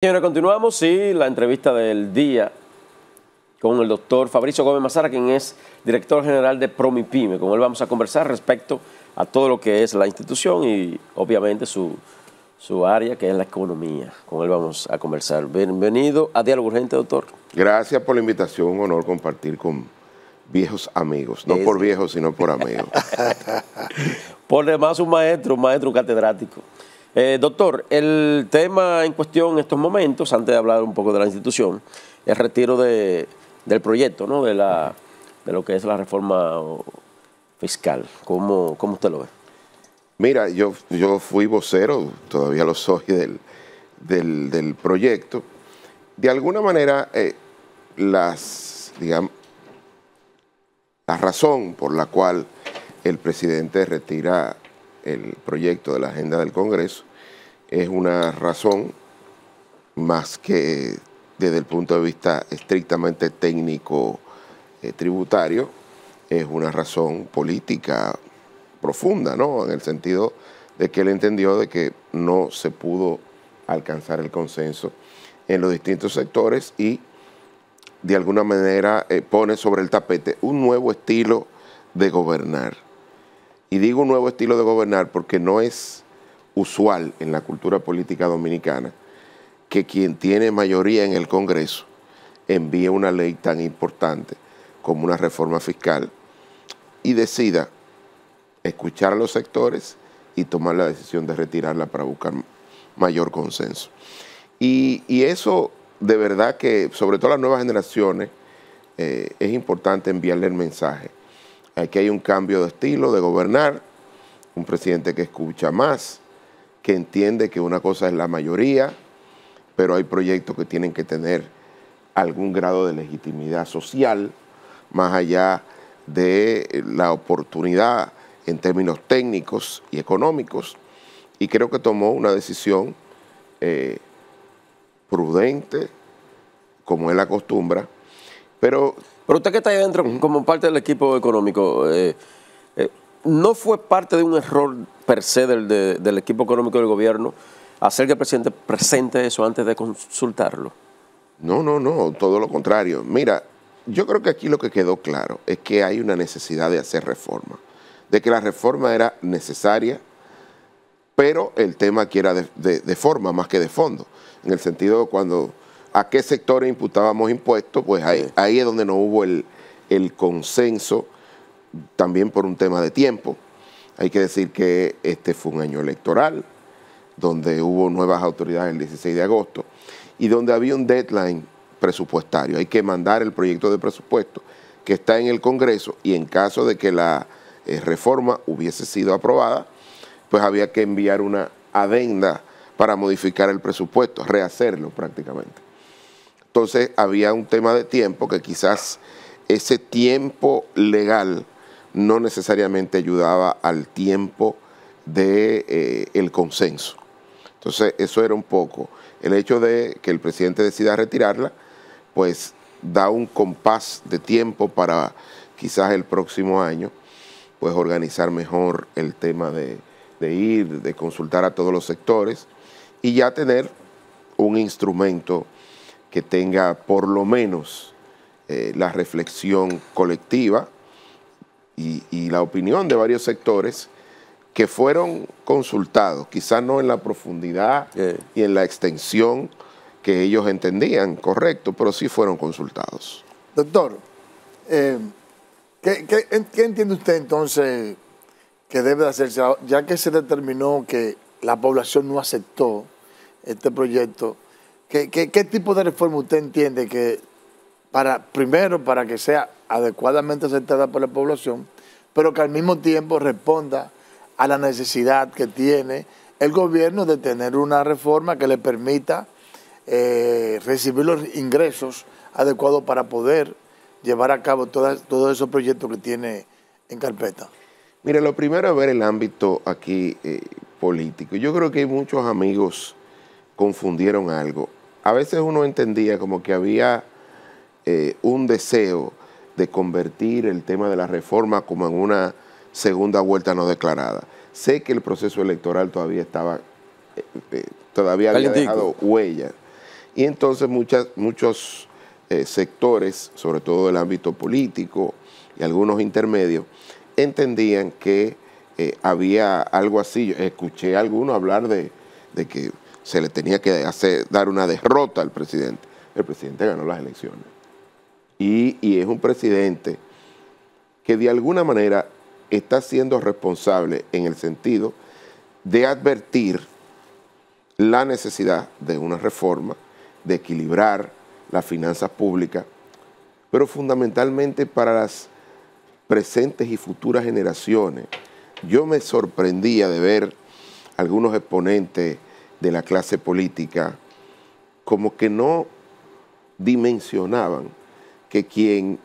Señores, continuamos, sí, la entrevista del día con el doctor Fabricio Gómez Mazara, quien es director general de Promipyme. Con él vamos a conversar respecto a todo lo que es la institución y obviamente su, área, que es la economía. Con él vamos a conversar. Bienvenido a Diálogo Urgente, doctor. Gracias por la invitación, un honor compartir con viejos amigos, no por viejos, sino por amigos. por demás, un maestro, un maestro catedrático. Eh, doctor, el tema en cuestión en estos momentos, antes de hablar un poco de la institución, es el retiro del proyecto, ¿no? de, la, de lo que es la reforma fiscal. ¿Cómo, cómo usted lo ve? Mira, yo, yo fui vocero, todavía lo soy, del, del, proyecto. De alguna manera, eh, las, digamos, la razón por la cual el presidente retira el proyecto de la agenda del Congreso es una razón más que desde el punto de vista estrictamente técnico eh, tributario, es una razón política profunda, ¿no? En el sentido de que él entendió de que no se pudo alcanzar el consenso en los distintos sectores y de alguna manera eh, pone sobre el tapete un nuevo estilo de gobernar y digo un nuevo estilo de gobernar porque no es usual en la cultura política dominicana que quien tiene mayoría en el Congreso envíe una ley tan importante como una reforma fiscal y decida escuchar a los sectores y tomar la decisión de retirarla para buscar mayor consenso. Y, eso de verdad que, sobre todo a las nuevas generaciones, eh, es importante enviarle el mensaje Aquí hay un cambio de estilo de gobernar, un presidente que escucha más, que entiende que una cosa es la mayoría, pero hay proyectos que tienen que tener algún grado de legitimidad social, más allá de la oportunidad en términos técnicos y económicos, y creo que tomó una decisión eh, prudente, como él acostumbra, pero, pero usted que está ahí adentro como parte del equipo económico, eh, eh, ¿no fue parte de un error per se del, equipo económico del gobierno hacer que el presidente presente eso antes de consultarlo? No, no, no, todo lo contrario. Mira, yo creo que aquí lo que quedó claro es que hay una necesidad de hacer reforma, de que la reforma era necesaria, pero el tema que era de forma más que de fondo, en el sentido cuando a qué sectores imputábamos impuestos, pues ahí, es donde no hubo el, consenso, también por un tema de tiempo. Hay que decir que este fue un año electoral, donde hubo nuevas autoridades el 16 de agosto y donde había un deadline presupuestario. Hay que mandar el proyecto de presupuesto que está en el Congreso y en caso de que la eh, reforma hubiese sido aprobada, pues había que enviar una adenda para modificar el presupuesto, rehacerlo prácticamente. Entonces había un tema de tiempo que quizás ese tiempo legal no necesariamente ayudaba al tiempo del de, eh, consenso. Entonces eso era un poco. El hecho de que el presidente decida retirarla, pues da un compás de tiempo para quizás el próximo año, pues organizar mejor el tema de ir, de consultar a todos los sectores y ya tener un instrumento que tenga por lo menos eh, la reflexión colectiva y, la opinión de varios sectores que fueron consultados, quizás no en la profundidad y en la extensión que ellos entendían, correcto, pero sí fueron consultados. Doctor, eh, ¿qué, entiende usted entonces que debe hacerse, ya que se determinó que la población no aceptó este proyecto? ¿Qué, tipo de reforma usted entiende que, para, primero, para que sea adecuadamente aceptada por la población, pero que al mismo tiempo responda a la necesidad que tiene el gobierno de tener una reforma que le permita eh, recibir los ingresos adecuados para poder llevar a cabo todos esos proyectos que tiene en carpeta? Mire, lo primero es ver el ámbito aquí eh, político. Yo creo que muchos amigos confundieron algo a veces uno entendía como que había eh, un deseo de convertir el tema de la reforma como en una segunda vuelta no declarada. Sé que el proceso electoral todavía estaba, eh, eh, todavía había dejado huellas. Y entonces muchas, muchos sectores, sobre todo del ámbito político y algunos intermedios, entendían que había algo así. Escuché a algunos hablar de, de que se le tenía que hacer, dar una derrota al presidente. El presidente ganó las elecciones. Y, y es un presidente que de alguna manera está siendo responsable en el sentido de advertir la necesidad de una reforma, de equilibrar las finanzas públicas, pero fundamentalmente para las presentes y futuras generaciones. Yo me sorprendía de ver algunos exponentes de la clase política como que no dimensionaban que quien,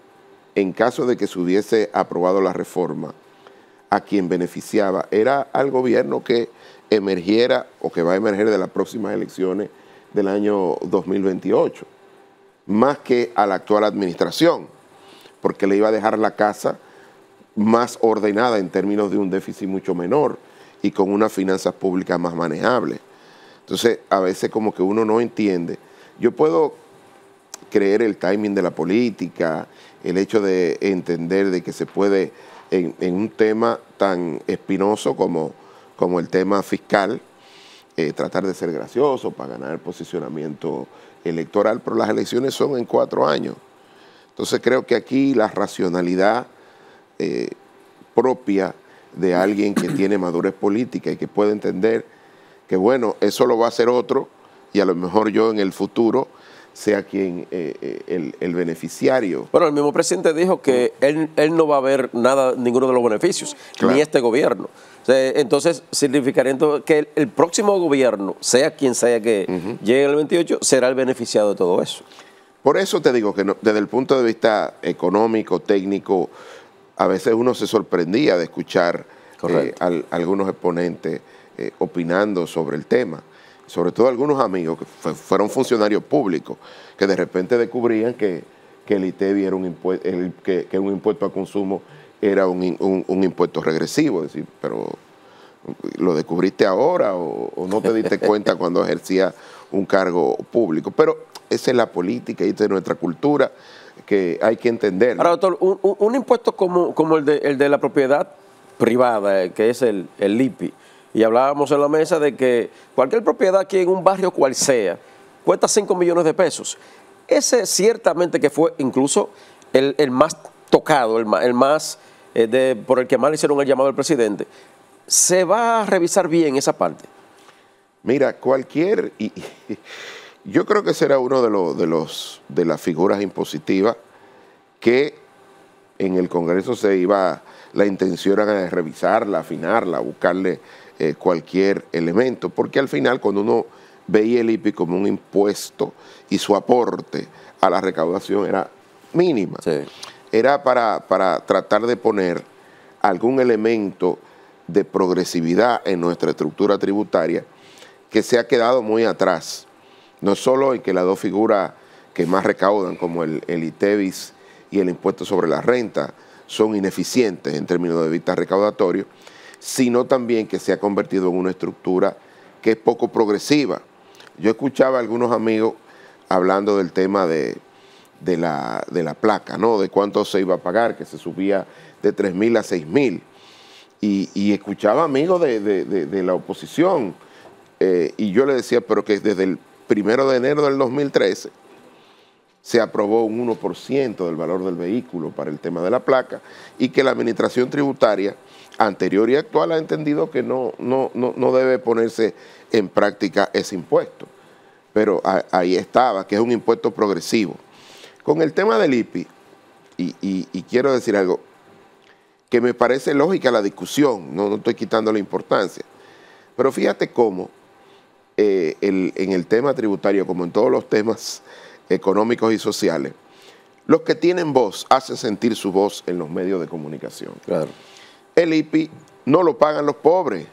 en caso de que se hubiese aprobado la reforma, a quien beneficiaba era al gobierno que emergiera o que va a emerger de las próximas elecciones del año 2028, más que a la actual administración, porque le iba a dejar la casa más ordenada en términos de un déficit mucho menor y con unas finanzas públicas más manejables. Entonces, a veces como que uno no entiende. Yo puedo creer el timing de la política, el hecho de entender de que se puede, en, un tema tan espinoso como, como el tema fiscal, eh, tratar de ser gracioso para ganar posicionamiento electoral, pero las elecciones son en cuatro años. Entonces creo que aquí la racionalidad eh, propia de alguien que tiene madurez política y que puede entender que bueno, eso lo va a hacer otro y a lo mejor yo en el futuro sea quien eh, eh, el, beneficiario. Bueno, el mismo presidente dijo que él, no va a ver nada, ninguno de los beneficios, ni este gobierno. Entonces, significaría que el, próximo gobierno, sea quien sea que llegue el 28, será el beneficiado de todo eso. Por eso te digo que desde el punto de vista económico, técnico, a veces uno se sorprendía de escuchar eh, algunos exponentes eh, opinando sobre el tema. Sobre todo algunos amigos que fueron funcionarios públicos, que de repente descubrían que, el ITEBI era un impuesto, que, un impuesto a consumo era un, impuesto regresivo. Es decir, pero lo descubriste ahora o, no te diste cuenta cuando ejercía un cargo público. Pero esa es la política y esta es nuestra cultura que hay que entender. Ahora, doctor, un, impuesto como, como el, de, el de la propiedad privada, eh, que es el, el IPI, y hablábamos en la mesa de que cualquier propiedad aquí en un barrio cual sea cuesta 5 millones de pesos. Ese ciertamente que fue incluso el, más tocado, el, más eh, de, por el que más le hicieron el llamado al presidente. ¿Se va a revisar bien esa parte? Mira, cualquier... Y, yo creo que será uno de, los, de, los, de las figuras impositivas que en el Congreso se iba, la intención era revisarla, afinarla, buscarle eh, cualquier elemento, porque al final cuando uno veía el IPI como un impuesto y su aporte a la recaudación era mínima, era para, tratar de poner algún elemento de progresividad en nuestra estructura tributaria que se ha quedado muy atrás, no solo en que las dos figuras que más recaudan, como el, el ITEVIS y el impuesto sobre la renta, son ineficientes en términos de vista recaudatorio, sino también que se ha convertido en una estructura que es poco progresiva. Yo escuchaba a algunos amigos hablando del tema de, la, placa, ¿no? De cuánto se iba a pagar, que se subía de 3.000 a 6.000. Y, y escuchaba amigos de, de la oposición. Eh, y yo le decía, pero que desde el primero de enero del 2013 se aprobó un 1% del valor del vehículo para el tema de la placa y que la administración tributaria anterior y actual ha entendido que no, no, debe ponerse en práctica ese impuesto. Pero ahí estaba, que es un impuesto progresivo. Con el tema del IPI, y, quiero decir algo, que me parece lógica la discusión, no, no estoy quitando la importancia, pero fíjate cómo eh, en el tema tributario, como en todos los temas económicos y sociales, los que tienen voz hacen sentir su voz en los medios de comunicación. Claro. El IPI no lo pagan los pobres,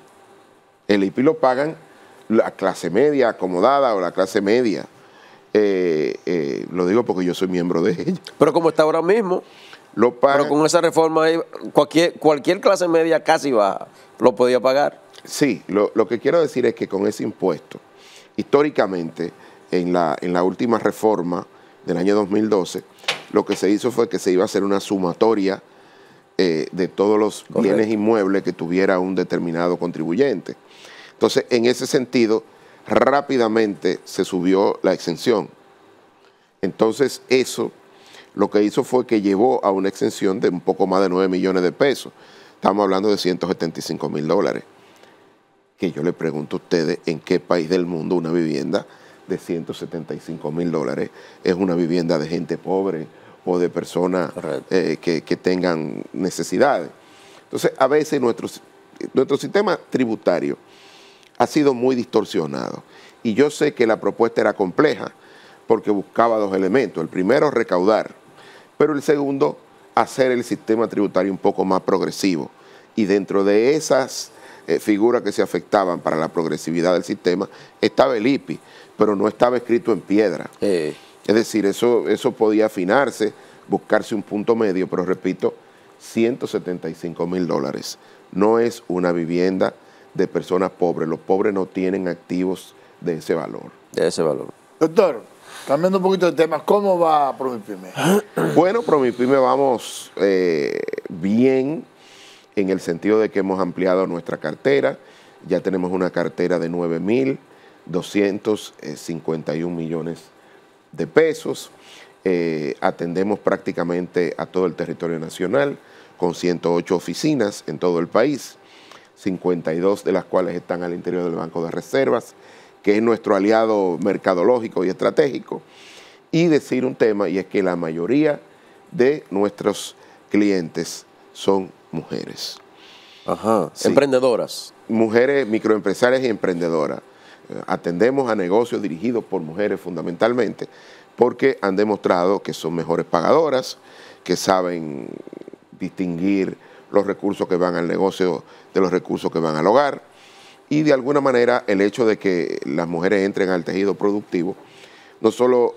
el IPI lo pagan la clase media acomodada o la clase media. Eh, eh, lo digo porque yo soy miembro de ella. Pero como está ahora mismo, lo pagan, pero con esa reforma cualquier, clase media casi baja lo podía pagar. Sí, lo que quiero decir es que con ese impuesto, históricamente, en la, última reforma del año 2012, lo que se hizo fue que se iba a hacer una sumatoria eh, de todos los bienes inmuebles que tuviera un determinado contribuyente. Entonces, en ese sentido, rápidamente se subió la exención. Entonces, eso lo que hizo fue que llevó a una exención de un poco más de 9 millones de pesos. Estamos hablando de 175 mil dólares. Que yo le pregunto a ustedes en qué país del mundo una vivienda de 175 mil dólares es una vivienda de gente pobre o de personas eh, que, tengan necesidades. Entonces, a veces nuestro, nuestro sistema tributario ha sido muy distorsionado. Y yo sé que la propuesta era compleja porque buscaba dos elementos. El primero, recaudar, pero el segundo, hacer el sistema tributario un poco más progresivo. Y dentro de esas eh, figuras que se afectaban para la progresividad del sistema estaba el IPI pero no estaba escrito en piedra. Eh. Es decir, eso, eso podía afinarse, buscarse un punto medio, pero repito, 175 mil dólares. No es una vivienda de personas pobres. Los pobres no tienen activos de ese valor. De ese valor. Doctor, cambiando un poquito de tema, ¿cómo va Promipyme? Bueno, Promipyme vamos eh, bien en el sentido de que hemos ampliado nuestra cartera. Ya tenemos una cartera de 9 mil 251 millones de pesos. Eh, atendemos prácticamente a todo el territorio nacional con 108 oficinas en todo el país, 52 de las cuales están al interior del Banco de Reservas, que es nuestro aliado mercadológico y estratégico. Y decir un tema, y es que la mayoría de nuestros clientes son mujeres. Ajá, emprendedoras. Mujeres microempresarias y emprendedoras atendemos a negocios dirigidos por mujeres fundamentalmente, porque han demostrado que son mejores pagadoras, que saben distinguir los recursos que van al negocio de los recursos que van al hogar. Y de alguna manera el hecho de que las mujeres entren al tejido productivo no solo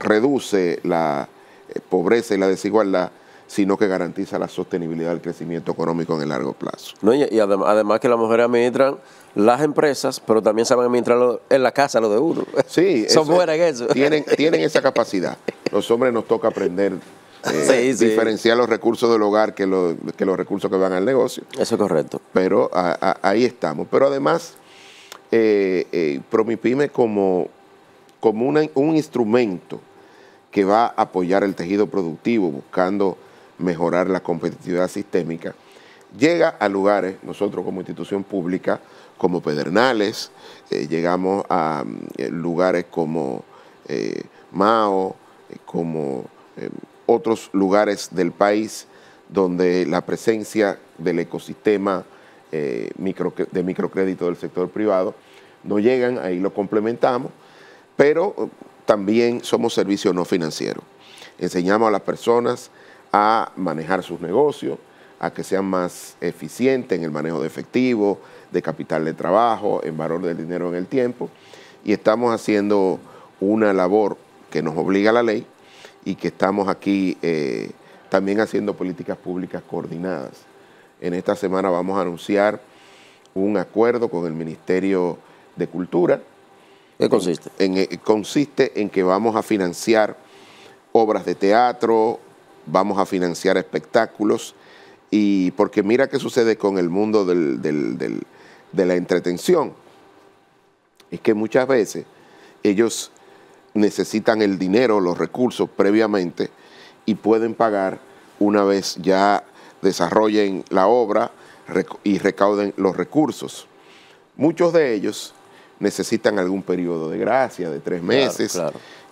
reduce la eh, pobreza y la desigualdad, sino que garantiza la sostenibilidad del crecimiento económico en el largo plazo. y, además que las mujeres administran las empresas, pero también saben administrar en la casa lo de uno. Sí, son buenas Tienen, tienen esa capacidad. Los hombres nos toca aprender a eh, diferenciar los recursos del hogar que, los recursos que van al negocio. Eso es correcto. Pero ahí estamos. Pero además, eh, eh Promipyme como, como un instrumento que va a apoyar el tejido productivo, buscando mejorar la competitividad sistémica, llega a lugares, nosotros como institución pública, como Pedernales, eh, llegamos a eh, lugares como eh, Mao, como otros lugares del país donde la presencia del ecosistema de microcrédito del sector privado no llegan, ahí lo complementamos, pero también somos servicios no financieros. Enseñamos a las personas a manejar sus negocios, a que sean más eficientes en el manejo de efectivo, de capital de trabajo, en valor del dinero en el tiempo. Y estamos haciendo una labor que nos obliga a la ley y que estamos aquí eh, también haciendo políticas públicas coordinadas. En esta semana vamos a anunciar un acuerdo con el Ministerio de Cultura. ¿Qué consiste? consiste en que vamos a financiar obras de teatro, vamos a financiar espectáculos. Y porque mira qué sucede con el mundo de la entretención. Es que muchas veces ellos necesitan el dinero, los recursos previamente y pueden pagar una vez ya desarrollen la obra y recauden los recursos. Muchos de ellos necesitan algún periodo de gracia de tres meses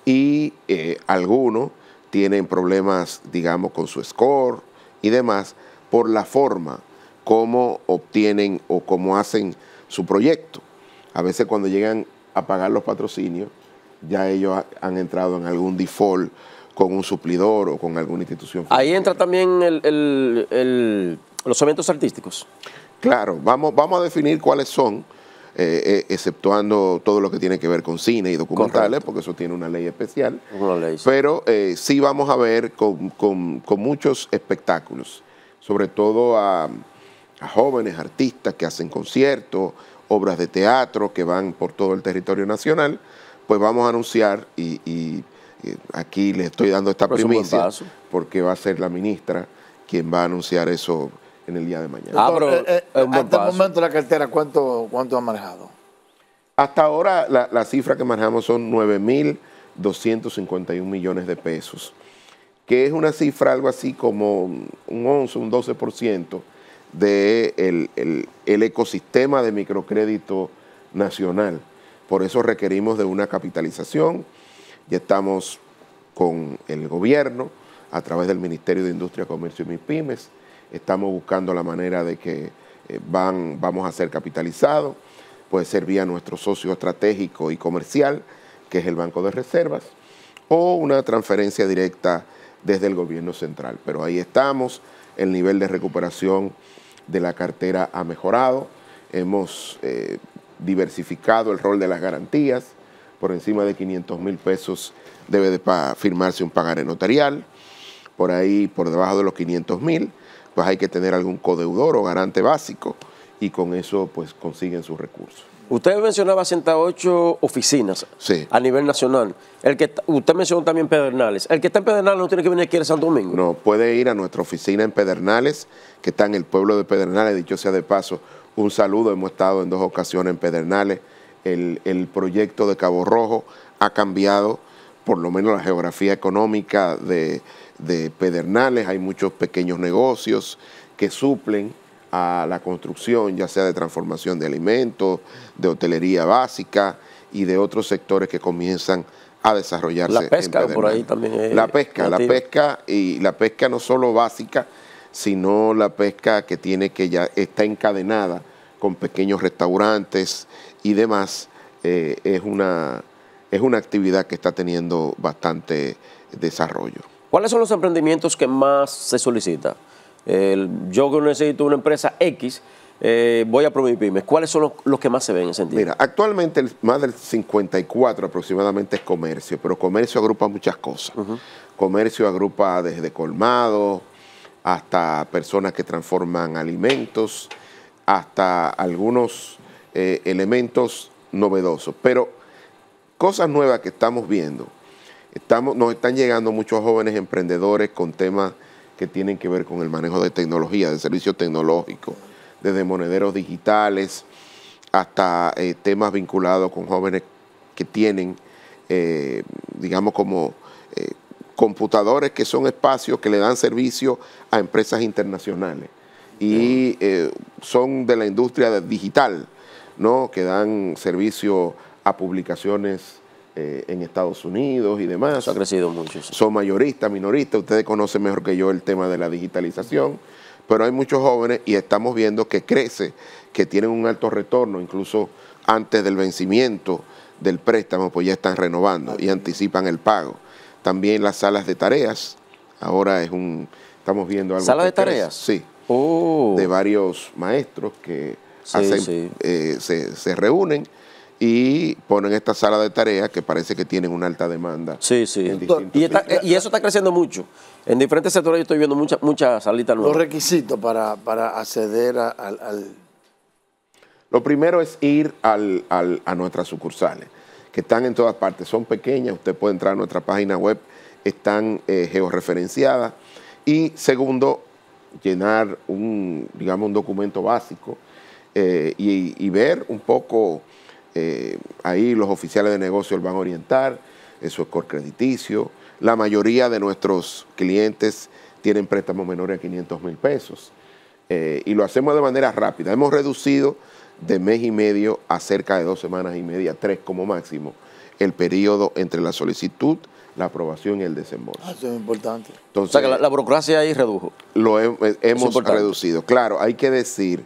y eh, algunos tienen problemas, digamos, con su score y demás, por la forma como obtienen o cómo hacen su proyecto. A veces cuando llegan a pagar los patrocinios, ya ellos han entrado en algún default con un suplidor o con alguna institución. Ahí entra también los eventos artísticos. Claro, vamos, vamos a definir cuáles son eh, eh, exceptuando todo lo que tiene que ver con cine y documentales, porque eso tiene una ley especial. Pero eh, sí vamos a ver con, muchos espectáculos, sobre todo a, jóvenes artistas que hacen conciertos, obras de teatro que van por todo el territorio nacional, pues vamos a anunciar y, y aquí les estoy dando esta primicia porque va a ser la ministra quien va a anunciar eso en el día de mañana. Ah, eh, eh, hasta el momento la cartera, ¿cuánto, cuánto ha manejado? Hasta ahora la, cifra que manejamos son 9.251 millones de pesos, que es una cifra algo así como un 11, un 12% del de el, ecosistema de microcrédito nacional. Por eso requerimos de una capitalización. Ya estamos con el gobierno a través del Ministerio de Industria, Comercio y MIPIMES estamos buscando la manera de que eh, van, vamos a ser capitalizados, puede ser vía nuestro socio estratégico y comercial, que es el Banco de Reservas, o una transferencia directa desde el gobierno central. Pero ahí estamos, el nivel de recuperación de la cartera ha mejorado, hemos eh, diversificado el rol de las garantías, por encima de 500 mil pesos debe de firmarse un pagar en notarial, por ahí por debajo de los 500 mil pues hay que tener algún codeudor o garante básico y con eso pues consiguen sus recursos. Usted mencionaba 108 oficinas a nivel nacional. El que usted mencionó también Pedernales. El que está en Pedernales no tiene que venir aquí a Santo Domingo. No, puede ir a nuestra oficina en Pedernales, que está en el pueblo de Pedernales. Dicho sea de paso, un saludo. Hemos estado en dos ocasiones en Pedernales. el proyecto de Cabo Rojo ha cambiado por lo menos la geografía económica de, de Pedernales, hay muchos pequeños negocios que suplen a la construcción, ya sea de transformación de alimentos, de hotelería básica y de otros sectores que comienzan a desarrollarse. La pesca por ahí también. la pesca, la pesca y la pesca no solo básica, sino la pesca que tiene que ya está encadenada con pequeños restaurantes y demás. Eh, es una es una actividad que está teniendo bastante desarrollo. ¿Cuáles son los emprendimientos que más se solicita? Yo yo necesito una empresa X, eh, voy a Pymes. ¿Cuáles son los, que más se ven en ese sentido? Mira, actualmente más del 54 aproximadamente es comercio, pero comercio agrupa muchas cosas. Comercio agrupa desde colmado hasta personas que transforman alimentos, hasta algunos eh, elementos novedosos. Pero cosas nuevas que estamos viendo Estamos, nos están llegando muchos jóvenes emprendedores con temas que tienen que ver con el manejo de tecnología, de servicios tecnológicos, desde monederos digitales hasta eh, temas vinculados con jóvenes que tienen, eh, digamos, como eh, computadores que son espacios que le dan servicio a empresas internacionales y son de la industria digital, ¿no? que dan servicio a publicaciones eh, en Estados Unidos y demás. ha crecido mucho. Son mayoristas, minoristas, ustedes conocen mejor que yo el tema de la digitalización, pero hay muchos jóvenes y estamos viendo que crece, que tienen un alto retorno, incluso antes del vencimiento del préstamo, pues ya están renovando y anticipan el pago. También las salas de tareas, ahora es un, estamos viendo algo. ¿Salas de tareas? Sí. Oh. De varios maestros que eh, se, se reúnen y ponen esta sala de tareas que parece que tienen una alta demanda. Sí, sí. Y, eso está creciendo mucho. En diferentes sectores yo estoy viendo muchas salitas nuevas. Los requisitos para, acceder al, Lo primero es ir a nuestras sucursales, que están en todas partes. Son pequeñas, usted puede entrar a nuestra página web, están eh, georreferenciadas. Y segundo, llenar un, digamos, un documento básico eh, y ver un poco eh, ahí los oficiales de negocios van a orientar, eso es core crediticio. La mayoría de nuestros clientes tienen préstamos menores a 500 mil pesos. Eh, y lo hacemos de manera rápida. Hemos reducido de mes y medio a cerca de dos semanas y media, tres como máximo, el periodo entre la solicitud, la aprobación y el desembolso. Ah, eso es importante. Entonces, o sea, que la, burocracia ahí redujo. Lo eh, hemos reducido. Claro, hay que decir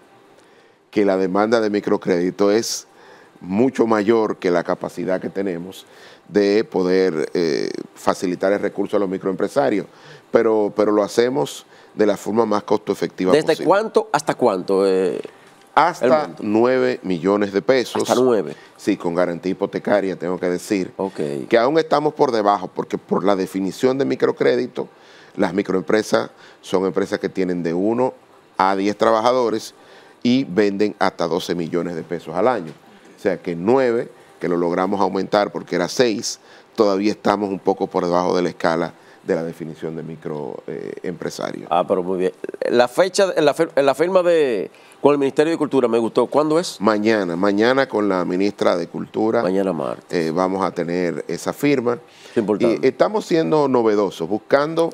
que la demanda de microcrédito es mucho mayor que la capacidad que tenemos de poder eh, facilitar el recurso a los microempresarios, pero, pero lo hacemos de la forma más costo efectiva ¿Desde cuánto hasta cuánto? Eh, hasta 9 millones de pesos. Hasta 9. Sí, con garantía hipotecaria, tengo que decir. Que aún estamos por debajo, porque por la definición de microcrédito, las microempresas son empresas que tienen de 1 a 10 trabajadores y venden hasta 12 millones de pesos al año. O sea que nueve, que lo logramos aumentar porque era 6, todavía estamos un poco por debajo de la escala de la definición de microempresario. ah, pero muy bien. La fecha, la, la firma de, con el Ministerio de Cultura me gustó. ¿Cuándo es? Mañana, mañana con la ministra de Cultura. Mañana martes. Eh, vamos a tener esa firma. importante. Y estamos siendo novedosos, buscando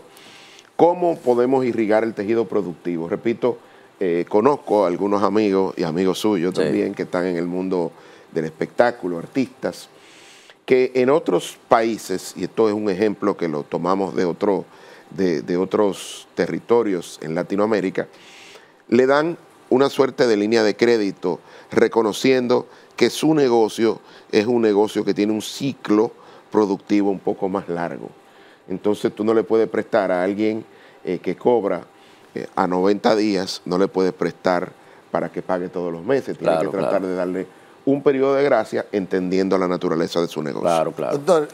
cómo podemos irrigar el tejido productivo. Repito, eh, conozco a algunos amigos y amigos suyos también que están en el mundo del espectáculo, artistas, que en otros países, y esto es un ejemplo que lo tomamos de, otro, de, otros territorios en Latinoamérica, le dan una suerte de línea de crédito reconociendo que su negocio es un negocio que tiene un ciclo productivo un poco más largo. Entonces tú no le puedes prestar a alguien eh, que cobra eh, a 90 días, no le puedes prestar para que pague todos los meses. Tienes que tratar de darle un periodo de gracia entendiendo la naturaleza de su negocio. Claro, claro. Doctor,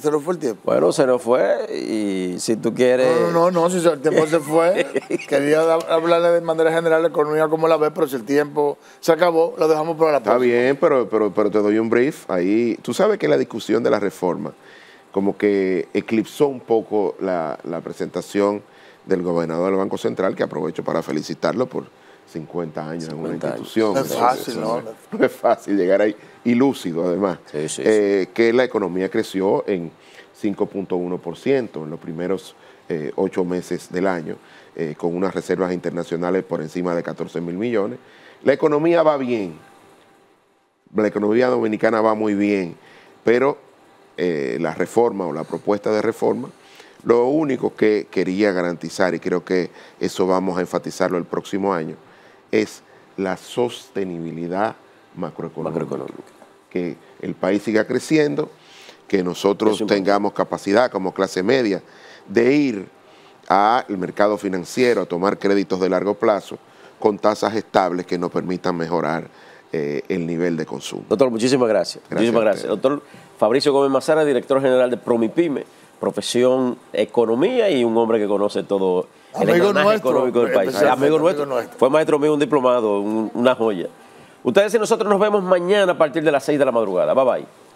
se nos fue el tiempo. Bueno, se nos fue y si tú quieres... No, no, no, si el tiempo se fue, quería hablarle de manera general la economía como la ves pero si el tiempo se acabó, lo dejamos para la próxima. Está bien, pero, pero, pero te doy un brief ahí. Tú sabes que la discusión de la reforma como que eclipsó un poco la, la presentación del gobernador del Banco Central, que aprovecho para felicitarlo por 50 años en una institución. No es fácil, llegar ahí, y lúcido además, eh, que la economía creció en 5.1% en los primeros eh, ocho meses del año, eh, con unas reservas internacionales por encima de 14 mil millones. La economía va bien, la economía dominicana va muy bien, pero la reforma o la propuesta de reforma lo único que quería garantizar, y creo que eso vamos a enfatizarlo el próximo año, es la sostenibilidad macroeconómica. Que el país siga creciendo, que nosotros tengamos capacidad como clase media de ir al mercado financiero a tomar créditos de largo plazo con tasas estables que nos permitan mejorar eh, el nivel de consumo. Doctor, muchísimas gracias. muchísimas gracias. Doctor Fabricio Gómez Mazara, director general de Promipyme, profesión economía y un hombre que conoce todo amigo nuestro, Fue maestro mío, un diplomado, una joya. Ustedes y nosotros nos vemos mañana a partir de las 6 de la madrugada. Bye bye.